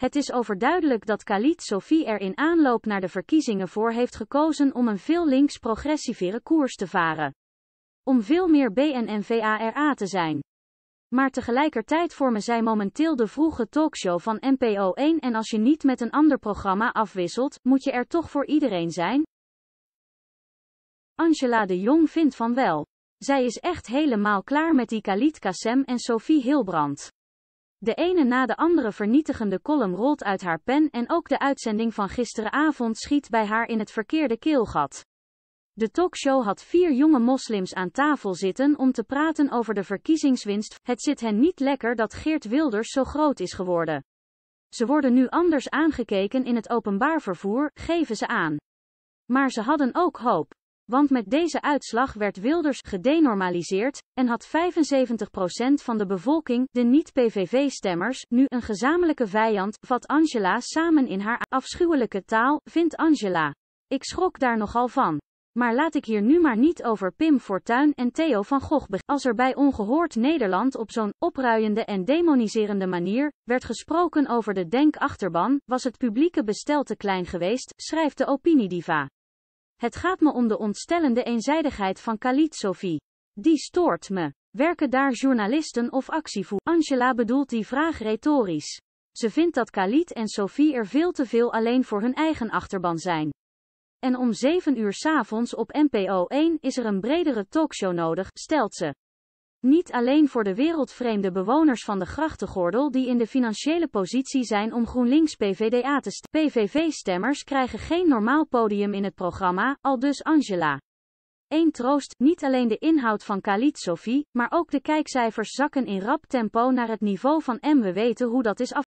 Het is overduidelijk dat Khalid Sophie er in aanloop naar de verkiezingen voor heeft gekozen om een veel links-progressievere koers te varen. Om veel meer BNNVARA te zijn. Maar tegelijkertijd vormen zij momenteel de vroege talkshow van NPO 1 en als je niet met een ander programma afwisselt, moet je er toch voor iedereen zijn? Angela de Jong vindt van wel. Zij is echt helemaal klaar met die Khalid Kassem en Sophie Hilbrand. De ene na de andere vernietigende kolom rolt uit haar pen en ook de uitzending van gisteravond schiet bij haar in het verkeerde keelgat. De talkshow had vier jonge moslims aan tafel zitten om te praten over de verkiezingswinst. Het zit hen niet lekker dat Geert Wilders zo groot is geworden. Ze worden nu anders aangekeken in het openbaar vervoer, geven ze aan. Maar ze hadden ook hoop. Want met deze uitslag werd Wilders gedenormaliseerd en had 75% van de bevolking, de niet-PVV-stemmers, nu een gezamenlijke vijand, vat Angela samen in haar afschuwelijke taal, vindt Angela. Ik schrok daar nogal van. Maar laat ik hier nu maar niet over Pim Fortuyn en Theo van Gogh beginnen. Als er bij ongehoord Nederland op zo'n opruiende en demoniserende manier werd gesproken over de denkachterban, was het publieke bestel te klein geweest, schrijft de opiniediva. Het gaat me om de ontstellende eenzijdigheid van Kalit Sophie. Die stoort me. Werken daar journalisten of actievoer? Angela bedoelt die vraag retorisch. Ze vindt dat Khalid en Sophie er veel te veel alleen voor hun eigen achterban zijn. En om 7 uur s'avonds op NPO 1 is er een bredere talkshow nodig, stelt ze. Niet alleen voor de wereldvreemde bewoners van de grachtengordel die in de financiële positie zijn om GroenLinks PVDA te stemmen. PVV-stemmers krijgen geen normaal podium in het programma, al dus Angela. Eén troost, niet alleen de inhoud van Khalid Sophie, maar ook de kijkcijfers zakken in rap tempo naar het niveau van M. We weten hoe dat is af.